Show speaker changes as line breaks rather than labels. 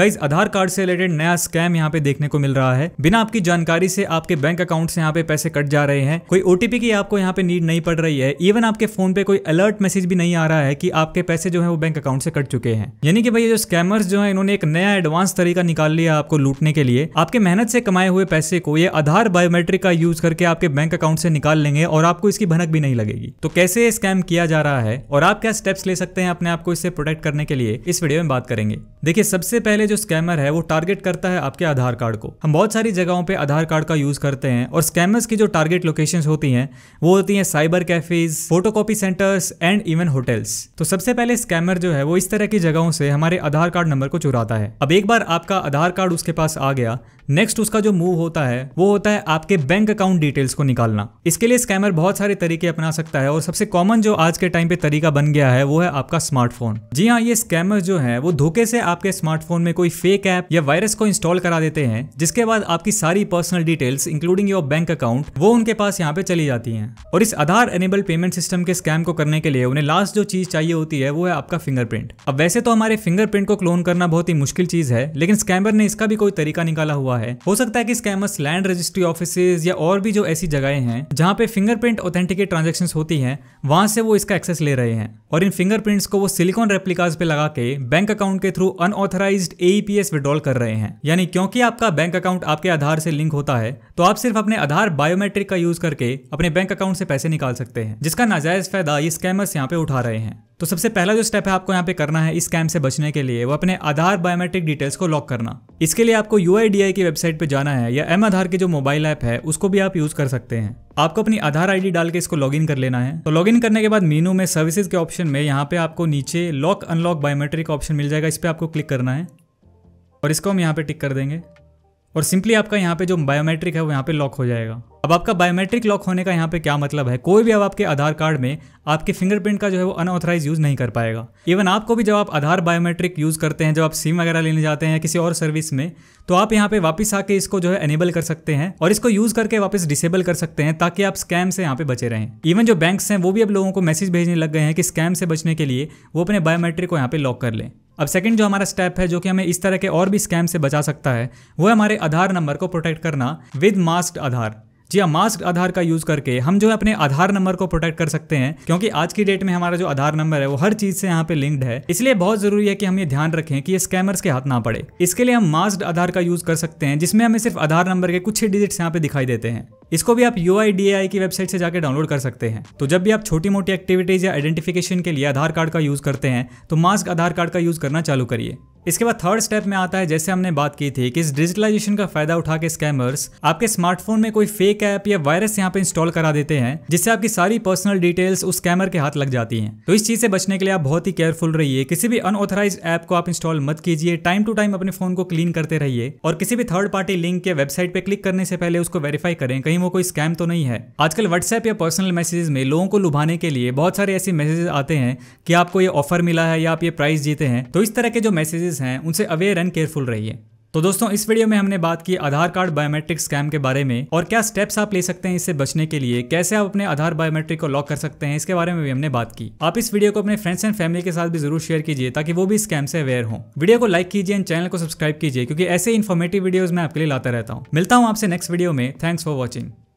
guys Aadhaar card से related नया scam यहाँ पे देखने को मिल रहा है बिना आपकी जानकारी से आपके बैंक अकाउंट से यहाँ पे पैसे कट जा रहे हैं कोई ओटीपी की आपको यहाँ पे नीड नहीं पड़ रही है इवन आपके फोन पे कोई अलर्ट मैसेज भी नहीं आ रहा है कि आपके पैसे जो है वो बैंक अकाउंट से कट चुके हैं यानी कि भाई जो स्कैमर्स जो है इन्होंने एक नया एडवांस तरीका निकाल लिया आपको लूटने के लिए आपके मेहनत से कमाए हुए पैसे को ये आधार बायोमेट्रिक का यूज करके आपके बैंक अकाउंट से निकाल लेंगे और आपको इसकी भनक भी नहीं लगेगी तो कैसे स्कैम किया जा रहा है और आप क्या स्टेप्स ले सकते हैं अपने आपको इससे प्रोटेक्ट करने के लिए इस वीडियो में बात करेंगे देखिए सबसे पहले जो स्कैमर है वो टारगेट करता है आपके आधार कार्ड को हम बहुत सारी जगहों पे आधार कार्ड का यूज़ करते हैं और स्कैमर्स की जो टारगेट लोकेशंस होती हैं वो होती हैं cyber cafes photocopy centres and even hotels तो सबसे पहले स्कैमर जो है वो इस तरह की जगहों से हमारे आधार कार्ड नंबर को चुराता है अब एक बार आपका आधार कार्ड उसके पास आ गया नेक्स्ट उसका जो मूव होता है वो होता है आपके बैंक अकाउंट डिटेल्स को निकालना इसके लिए स्कैमर बहुत सारे तरीके अपना सकता है और सबसे कॉमन जो आज के टाइम पे तरीका बन गया है वो है आपका स्मार्टफोन जी हाँ ये स्कैमर जो है वो धोखे से आपके स्मार्टफोन में कोई फेक ऐप या वायरस को इंस्टॉल करा देते हैं जिसके बाद आपकी सारी personal details including your bank account वो उनके पास यहाँ पे चली जाती है और इस आधार एनेबल पेमेंट सिस्टम के स्कैम को करने के लिए उन्हें लास्ट जो चीज चाहिए होती है वो है आपका फिंगरप्रिंट अब वैसे तो हमारे फिंगरप्रिंट को क्लोन करना बहुत ही मुश्किल चीज है लेकिन स्कैमर ने इसका भी कोई तरीका निकाला हुआ हुआ है हो सकता है कि स्कैमर्स लैंड रजिस्ट्री ऑफिस या और भी जो ऐसी जगहें हैं जहाँ पे फिंगरप्रिंट ऑथेंटिकेट ट्रांजेक्शन होती हैं वहां से वो इसका एक्सेस ले रहे हैं और इन फिंगरप्रिंट्स को वो सिलिकॉन रेप्लिकाज पे लगा के बैंक अकाउंट के थ्रू अनऑथराइज एईपीएस विड्रॉल कर रहे हैं यानी क्योंकि आपका बैंक अकाउंट आपके आधार से लिंक होता है तो आप सिर्फ अपने आधार बायोमेट्रिक का यूज करके अपने बैंक अकाउंट से पैसे निकाल सकते हैं जिसका नाजायज फायदा ये स्कैमर्स यहाँ पे उठा रहे हैं तो सबसे पहला जो स्टेप है आपको यहाँ पे करना है इस स्कैम से बचने के लिए वो अपने आधार बायोमेट्रिक डिटेल्स को लॉक करना इसके लिए आपको यू की वेबसाइट पे जाना है या एम आधार की जो मोबाइल ऐप है उसको भी आप यूज कर सकते हैं आपको अपनी आधार आईडी डाल के इसको लॉगिन कर लेना है तो लॉगिन करने के बाद मीनू में सर्विसेज के ऑप्शन में यहाँ पे आपको नीचे लॉक अनलॉक बायोमेट्रिक ऑप्शन मिल जाएगा इस पर आपको क्लिक करना है और इसको हम यहाँ पे टिक कर देंगे और सिंपली आपका यहाँ पे जो बायोमेट्रिक है वो यहाँ पे लॉक हो जाएगा अब आपका बायोमेट्रिक लॉक होने का यहाँ पे क्या मतलब है कोई भी अब आपके आधार कार्ड में आपके फिंगरप्रिंट का जो है वो अनऑथराइज यूज नहीं कर पाएगा इवन आपको भी जब आप आधार बायोमेट्रिक यूज करते हैं जब आप सिम वगैरह लेने जाते हैं किसी और सर्विस में तो आप यहाँ पे वापस आके इसको जो है एनेबल कर सकते हैं और इसको यूज करके वापस डिसेबल कर सकते हैं ताकि आप स्कैम से यहाँ पे बचे रहें इवन जो बैंक्स हैं वो भी अब लोगों को मैसेज भेजने लग गए हैं कि स्कैम से बचने के लिए वो अपने बायोमेट्रिक को यहाँ पे लॉक कर लें अब सेकंड जो हमारा स्टेप है जो कि हमें इस तरह के और भी स्कैम से बचा सकता है वो है हमारे आधार नंबर को प्रोटेक्ट करना विद मास्क आधार जी हाँ मास्क आधार का यूज़ करके हम जो है अपने आधार नंबर को प्रोटेक्ट कर सकते हैं क्योंकि आज की डेट में हमारा जो आधार नंबर है वो हर चीज़ से यहाँ पे लिंक्ड है इसलिए बहुत ज़रूरी है कि हम ये ध्यान रखें कि ये स्कैमर्स के हाथ ना पड़े इसके लिए हम मास्क आधार का यूज़ कर सकते हैं जिसमें हमें सिर्फ आधार नंबर के कुछ ही डिजिट्स यहाँ पे दिखाई देते हैं इसको भी आप यू की वेबसाइट से जाकर डाउनलोड कर सकते हैं तो जब भी आप छोटी मोटी एक्टिविटीज या आइडेंटिफिकेशन के लिए आधार कार्ड का यूज करते हैं तो मास्क आधार कार्ड का यूज करना चालू करिए इसके बाद थर्ड स्टेप में आता है जैसे हमने बात की थी कि इस डिजिटलाइजेशन का फायदा उठा के स्कैमर्स आपके स्मार्टफोन में कोई फेक ऐप या वायरस यहाँ पे इंस्टॉल करा देते हैं जिससे आपकी सारी पर्सनल डिटेल्स उस स्कैमर के हाथ लग जाती हैं तो इस चीज से बचने के लिए आप बहुत ही केयरफुल रहिए किसी भी अनऑथराइज ऐप को आप इंस्टॉल मत कीजिए टाइम टू टाइम अपने फोन को क्लीन करते रहिए और किसी भी थर्ड पार्टी लिंक या वेबसाइट पे क्लिक करने से पहले उसको वेरीफाई करें कहीं वो कोई स्कैम तो नहीं है आजकल व्हाट्सएप या पर्सनल मैसेजेस में लोगों को लुभाने के लिए बहुत सारे ऐसे मैसेजेस आते हैं कि आपको ये ऑफर मिला है या आप ये प्राइस जीते हैं तो इस तरह के जो मैसेजेस केसेस हैं उनसे अवेयर एंड केयरफुल रहिए तो दोस्तों इस वीडियो में हमने बात की आधार कार्ड बायोमेट्रिक स्कैम के बारे में और क्या स्टेप्स आप ले सकते हैं इससे बचने के लिए कैसे आप अपने आधार बायोमेट्रिक को लॉक कर सकते हैं इसके बारे में भी हमने बात की आप इस वीडियो को अपने फ्रेंड्स एंड फैमिली के साथ भी जरूर शेयर कीजिए ताकि वो भी स्कैम से अवेयर हो वीडियो को लाइक कीजिए एंड चैनल को सब्सक्राइब कीजिए क्योंकि ऐसे इन्फॉर्मेटिव वीडियो मैं आपके लिए लाता रहता हूँ मिलता हूँ आपसे नेक्स्ट वीडियो में थैंक्स फॉर वॉचिंग